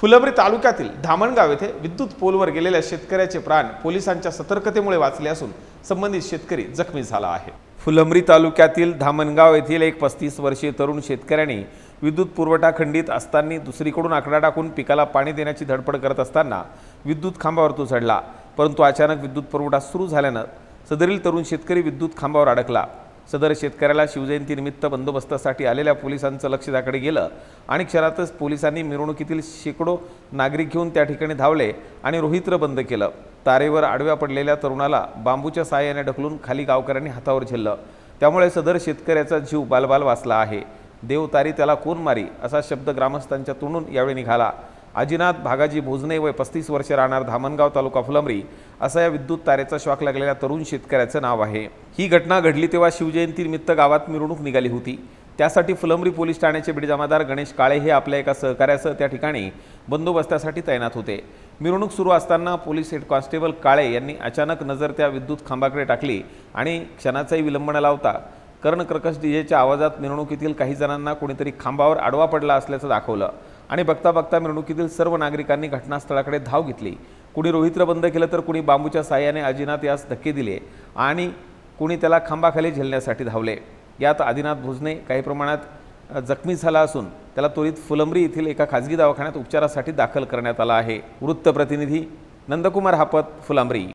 फुलंब्री तालुक्यातील धामणगाव येथे विद्युत पोलवर गेलेल्या शेतकऱ्याचे प्राण पोलिसांच्या सतर्कतेमुळे वाचले असून संबंधित शेतकरी जखमी झाला आहे फुलंब्री तालुक्यातील धामणगाव येथील एक पस्तीस वर्षीय तरुण शेतकऱ्याने विद्युत पुरवठा खंडित असताना दुसरीकडून आकडा टाकून पिकाला पाणी देण्याची धडपड करत असताना विद्युत खांबावर तो चढला परंतु अचानक विद्युत पुरवठा सुरू झाल्यानं सदरील तरुण शेतकरी विद्युत खांबावर अडकला सदर शेतकऱ्याला शिवजयंतीनिमित्त बंदोबस्तासाठी आलेल्या पोलिसांचं लक्ष त्याकडे गेलं आणि क्षणातच पोलिसांनी मिरवणुकीतील शेकडो नागरिक घेऊन त्या ठिकाणी धावले आणि रोहित्र बंद केलं तारेवर आडव्या पडलेल्या तरुणाला बांबूच्या सहाय्याने ढकलून खाली गावकऱ्यांनी हातावर झेललं त्यामुळे सदर शेतकऱ्याचा जीव बालबाल वाचला आहे देव तारी त्याला कोण मारी असा शब्द ग्रामस्थांच्या तोंडून यावेळी निघाला अजिनाथ भागाजी भोजने वय पस्तीस वर्षे राहणार धामणगाव तालुका फुलंबरी असा या विद्युत तारेचा शॉक लागलेल्या तरुण शेतकऱ्याचं नाव आहे ही घटना घडली तेव्हा शिवजयंतीनिमित्त गावात मिरवणूक निघाली होती त्यासाठी फुलंब्री पोलीस ठाण्याचे जमादार गणेश काळे हे आपल्या एका सहकार्यासह त्या ठिकाणी बंदोबस्तासाठी तैनात होते मिरवणूक सुरू असताना पोलीस हेड कॉन्स्टेबल काळे यांनी अचानक नजर त्या विद्युत खांबाकडे टाकली आणि क्षणाचाही विलंब न लावता कर्णकर्कश डीजेच्या आवाजात मिरवणुकीतील काही जणांना कोणीतरी खांबावर आडवा पडला असल्याचं दाखवलं आणि बघता बघता मिरवणुकीतील सर्व नागरिकांनी घटनास्थळाकडे धाव घेतली कुणी रोहित्र बंद केलं तर कुणी बांबूच्या साह्याने अजिनात यास धक्के दिले आणि कुणी त्याला खांबाखाली झेलण्यासाठी धावले यात आदिनाथ भुजने काही प्रमाणात जखमी झाला असून त्याला त्वरित फुलंब्री येथील एका खाजगी दवाखान्यात उपचारासाठी दाखल करण्यात आला आहे वृत्तप्रतिनिधी नंदकुमार हापत फुलांब्री